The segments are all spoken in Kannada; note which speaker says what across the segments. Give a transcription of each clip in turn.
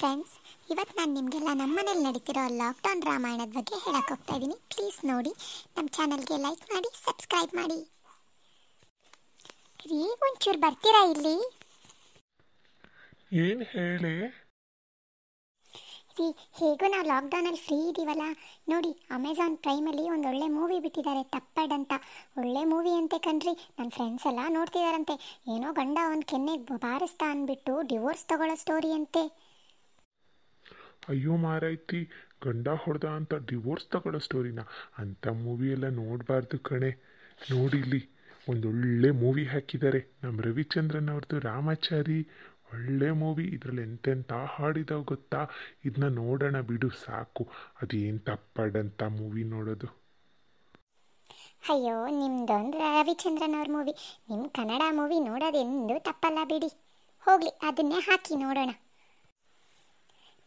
Speaker 1: ಫ್ರೆಂಡ್ಸ್ ಇವತ್ತು ನಾನು ನಿಮಗೆಲ್ಲ ನಮ್ಮ ಮನೇಲಿ ನಡೀತಿರೋ ಲಾಕ್ಡೌನ್ ರಾಮಾಯಣದ ಬಗ್ಗೆ ಹೇಳಕ್ಕೆ ಹೋಗ್ತಾ ಇದ್ದೀನಿ ಪ್ಲೀಸ್ ನೋಡಿ ನಮ್ಮ ಚಾನಲ್ಗೆ ಲೈಕ್ ಮಾಡಿ ಸಬ್ಸ್ಕ್ರೈಬ್ ಮಾಡಿ ಒಂಚೂರು ಬರ್ತೀರಾ ಇಲ್ಲಿ
Speaker 2: ಏನು ಹೇಳಿ
Speaker 1: ಹೇಗೂ ನಾವು ಲಾಕ್ಡೌನಲ್ಲಿ ಫ್ರೀ ಇದ್ದೀವಲ್ಲ ನೋಡಿ ಅಮೆಝಾನ್ ಪ್ರೈಮಲ್ಲಿ ಒಂದು ಒಳ್ಳೆ ಮೂವಿ ಬಿಟ್ಟಿದ್ದಾರೆ ತಪ್ಪಡ್ ಅಂತ ಒಳ್ಳೆ ಮೂವಿ ಅಂತೆ ಕಣ್ರಿ ನನ್ನ ಫ್ರೆಂಡ್ಸ್ ಎಲ್ಲ ನೋಡ್ತಿದಾರಂತೆ ಏನೋ ಗಂಡ ಅವನ ಕೆನ್ನೆ ಬಾರಿಸ್ತಾ ಅಂದ್ಬಿಟ್ಟು ಡಿವೋರ್ಸ್ ತಗೊಳ್ಳೋ ಸ್ಟೋರಿ ಅಂತೆ
Speaker 2: ಅಯ್ಯೋ ಮಾರೈತಿ ಗಂಡ ಹೊಡೆದ ಅಂತ ಡಿವೋರ್ಸ್ ತಗೊಳ್ಳೋ ಸ್ಟೋರಿನ ಅಂಥ ಮೂವಿ ಎಲ್ಲ ನೋಡಬಾರ್ದು ಕಣೆ ನೋಡಿಲ್ಲಿ ಒಂದೊಳ್ಳೆ ಮೂವಿ ಹಾಕಿದ್ದಾರೆ ನಮ್ಮ ರವಿಚಂದ್ರನ್ ಅವ್ರದ್ದು ರಾಮಾಚಾರಿ ಒಳ್ಳೆ ಮೂವಿ ಇದರಲ್ಲಿ ಎಂತೆಂಥ ಹಾಡಿದಾವ್ ಗೊತ್ತಾ ಇದನ್ನ ನೋಡೋಣ ಬಿಡು ಸಾಕು ಅದೇನು ತಪ್ಪಾಡಂಥ ಮೂವಿ ನೋಡೋದು
Speaker 1: ಅಯ್ಯೋ ನಿಮ್ದೊಂದು ರವಿಚಂದ್ರನ್ ಅವ್ರ ಮೂವಿ ನಿಮ್ಮ ಕನ್ನಡ ಮೂವಿ ನೋಡೋದೆಂದು ತಪ್ಪಲ್ಲ ಬಿಡಿ ಹೋಗ್ಲಿ ಅದನ್ನೇ ಹಾಕಿ ನೋಡೋಣ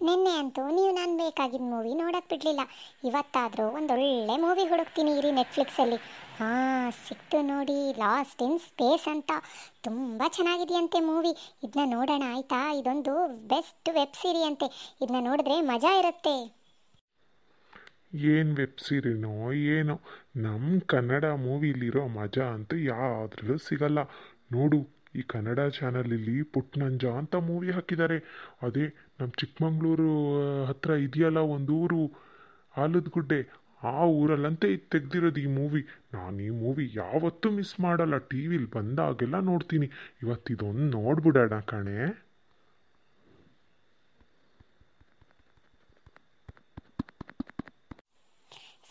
Speaker 1: ನಿನ್ನೆ ಅಂತೂ ನೀವು ನಾನು ಬೇಕಾಗಿದ್ದ ಮೂವಿ ನೋಡಕ್ಕೆ ಬಿಡಲಿಲ್ಲ ಇವತ್ತಾದರೂ ಒಂದೊಳ್ಳೆ ಮೂವಿ ಹುಡುಕ್ತೀನಿ ಇರಿ ನೆಟ್ಫ್ಲಿಕ್ಸಲ್ಲಿ ಹಾಂ ಸಿಕ್ತು ನೋಡಿ ಲಾಸ್ಟ್ ಇನ್ ಸ್ಪೇಸ್ ಅಂತ ತುಂಬ ಚೆನ್ನಾಗಿದೆಯಂತೆ ಮೂವಿ ಇದನ್ನ ನೋಡೋಣ ಆಯಿತಾ ಇದೊಂದು ಬೆಸ್ಟ್ ವೆಬ್ ಸೀರಿ ಅಂತೆ ಇದನ್ನ ನೋಡಿದ್ರೆ ಮಜಾ ಇರುತ್ತೆ
Speaker 2: ಏನು ವೆಬ್ ಸೀರಿನೋ ಏನೋ ನಮ್ಮ ಕನ್ನಡ ಮೂವಿಲಿರೋ ಮಜಾ ಅಂತೂ ಯಾವುದ್ರಲ್ಲೂ ಸಿಗಲ್ಲ ನೋಡು ಈ ಕನ್ನಡ ಚಾನಲಲ್ಲಿ ಪುಟ್ನಂಜ ಅಂತ ಮೂವಿ ಹಾಕಿದ್ದಾರೆ ಅದೇ ನಮ್ಮ ಚಿಕ್ಕಮಂಗ್ಳೂರು ಹತ್ರ ಇದೆಯಲ್ಲ ಒಂದು ಊರು ಆಲದ ಗುಡ್ಡೆ ಆ ಊರಲ್ಲಂತೆ ಇದು ತೆಗ್ದಿರೋದು ಈ ಮೂವಿ ನಾನು ಈ ಮೂವಿ ಯಾವತ್ತೂ ಮಿಸ್ ಮಾಡಲ್ಲ ಟಿ ವಿಲಿ ಬಂದಾಗೆಲ್ಲ ನೋಡ್ತೀನಿ ಇವತ್ತಿದೊಂದು ನೋಡ್ಬಿಡೋಣ ಕಣೆ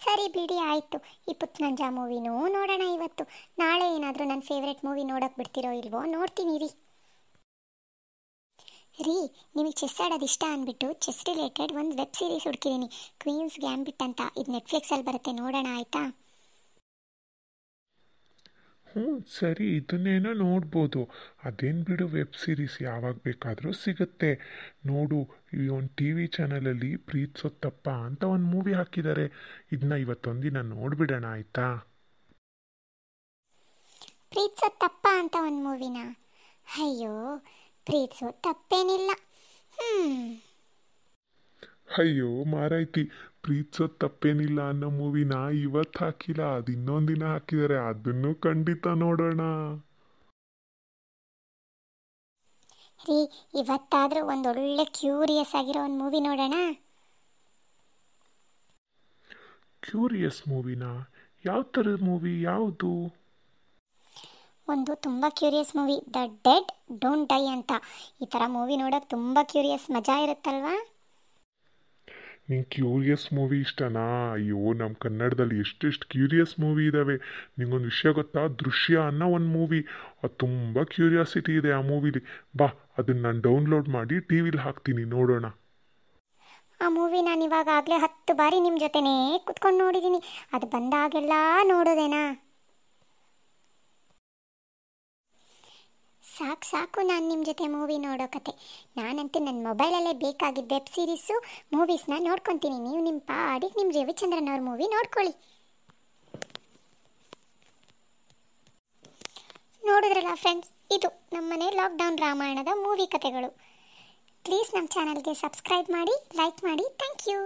Speaker 1: ಸರಿ ಬಿಡಿ ಆಯಿತು ಈ ಪುತ್ನಂಜ ಮೂವಿನೂ ನೋಡೋಣ ಇವತ್ತು ನಾಳೆ ಏನಾದರೂ ನನ್ನ ಫೇವ್ರೆಟ್ ಮೂವಿ ನೋಡೋಕೆ ಬಿಡ್ತಿರೋ ಇಲ್ವೋ ನೋಡ್ತೀನಿ ರೀ ರೀ ನಿಮಗೆ ಚೆಸ್ ಆಡೋದು ಇಷ್ಟ ಅಂದ್ಬಿಟ್ಟು ಚೆಸ್ ರಿಲೇಟೆಡ್ ಒಂದು ವೆಬ್ ಸೀರೀಸ್ ಹುಡ್ಕಿದ್ದೀನಿ ಕ್ವೀನ್ಸ್ ಗ್ಯಾಂಬಿಟ್ ಅಂತ ಇದು ನೆಟ್ಫ್ಲಿಕ್ಸಲ್ಲಿ ಬರುತ್ತೆ ನೋಡೋಣ ಆಯಿತಾ
Speaker 2: ಹ್ಞೂ ಸರಿ ಇದನ್ನೇನೋ ನೋಡ್ಬೋದು ಅದೇನು ಬಿಡು ವೆಬ್ ಸೀರೀಸ್ ಯಾವಾಗ ಬೇಕಾದರೂ ಸಿಗುತ್ತೆ ನೋಡು ಈ ಒಂದು ಟಿ ವಿ ಚಾನಲಲ್ಲಿ ಸೊತ್ತಪ್ಪ ಅಂತ ಒಂದು ಮೂವಿ ಹಾಕಿದ್ದಾರೆ ಇದನ್ನ ಇವತ್ತೊಂದಿನ ನೋಡ್ಬಿಡೋಣ ಆಯಿತಾ
Speaker 1: ಪ್ರೀತಿಸೋ ಅಂತ ಒಂದು ಮೂವಿನ ಅಯ್ಯೋ ಪ್ರೀತಿಸೋ ತಪ್ಪೇನಿಲ್ಲ ಹ್ಞೂ
Speaker 2: ಅಯ್ಯೋ ಮಾರಾಯ್ತಿ ಪ್ರೀತ್ಸೋ ತಪ್ಪೇನಿಲ್ಲ ಅನ್ನೋ ಮೂವಿನ ಇವತ್ತು ಹಾಕಿಲ್ಲ ಅದು ಇನ್ನೊಂದು ದಿನ ಹಾಕಿದ್ದಾರೆ ಅದನ್ನು ಖಂಡಿತ ನೋಡೋಣ
Speaker 1: ರೀ ಇವತ್ತಾದರೂ ಒಳ್ಳೆ ಕ್ಯೂರಿಯಸ್ ಆಗಿರೋ ಒಂದು ಮೂವಿ ನೋಡೋಣ
Speaker 2: ಕ್ಯೂರಿಯಸ್ ಮೂವಿನ ಯಾವ ಥರದ ಮೂವಿ ಯಾವುದು
Speaker 1: ಒಂದು ತುಂಬ curious movie The Dead Don't Die ಅಂತ ಈ ಥರ ಮೂವಿ ನೋಡೋಕೆ ತುಂಬ ಕ್ಯೂರಿಯಸ್ ಮಜಾ ಇರುತ್ತಲ್ವಾ
Speaker 2: ನಿಂಗೆ ಕ್ಯೂರಿಯಸ್ ಮೂವಿ ಇಷ್ಟನಾ ಅಯ್ಯೋ ನಮ್ಮ ಕನ್ನಡದಲ್ಲಿ ಎಷ್ಟೆಷ್ಟು ಕ್ಯೂರಿಯಸ್ ಮೂವಿ ಇದ್ದಾವೆ ನಿಂಗೊಂದು ವಿಷಯ ಗೊತ್ತಾ ದೃಶ್ಯ ಅನ್ನೋ ಒಂದು ಮೂವಿ ಅದು ತುಂಬ ಕ್ಯೂರಿಯಾಸಿಟಿ ಇದೆ ಆ ಮೂವಿಲಿ ಬಾ ಅದನ್ನು ನಾನು ಡೌನ್ಲೋಡ್ ಮಾಡಿ ಟಿ ವಿಲಿ ಹಾಕ್ತೀನಿ ನೋಡೋಣ
Speaker 1: ಆ ಮೂವಿ ನಾನು ಆಗಲೇ ಹತ್ತು ಬಾರಿ ನಿಮ್ಮ ಜೊತೆನೇ ಕುತ್ಕೊಂಡು ನೋಡಿದ್ದೀನಿ ಅದು ಬಂದಾಗೆಲ್ಲ ನೋಡೋದೇನಾ ಸಾಕು ಸಾಕು ನಾನು ನಿಮ್ಮ ಜೊತೆ ಮೂವಿ ನೋಡೋ ಕತೆ ನಾನಂತೂ ನನ್ನ ಮೊಬೈಲಲ್ಲೇ ಬೇಕಾಗಿದ್ದ ವೆಬ್ ಸೀರೀಸು ಮೂವೀಸ್ನ ನೋಡ್ಕೊತೀನಿ ನೀವು ನಿಮ್ಮ ಪಾಡಿ ನಿಮ್ಮ ರವಿಚಂದ್ರನ್ ಅವ್ರ ಮೂವಿ ನೋಡ್ಕೊಳ್ಳಿ ನೋಡಿದ್ರಲ್ಲ ಫ್ರೆಂಡ್ಸ್ ಇದು ನಮ್ಮನೆ ಲಾಕ್ಡೌನ್ ರಾಮಾಯಣದ ಮೂವಿ ಕತೆಗಳು ಪ್ಲೀಸ್ ನಮ್ಮ ಚಾನಲ್ಗೆ ಸಬ್ಸ್ಕ್ರೈಬ್ ಮಾಡಿ ಲೈಕ್ ಮಾಡಿ ಥ್ಯಾಂಕ್ ಯು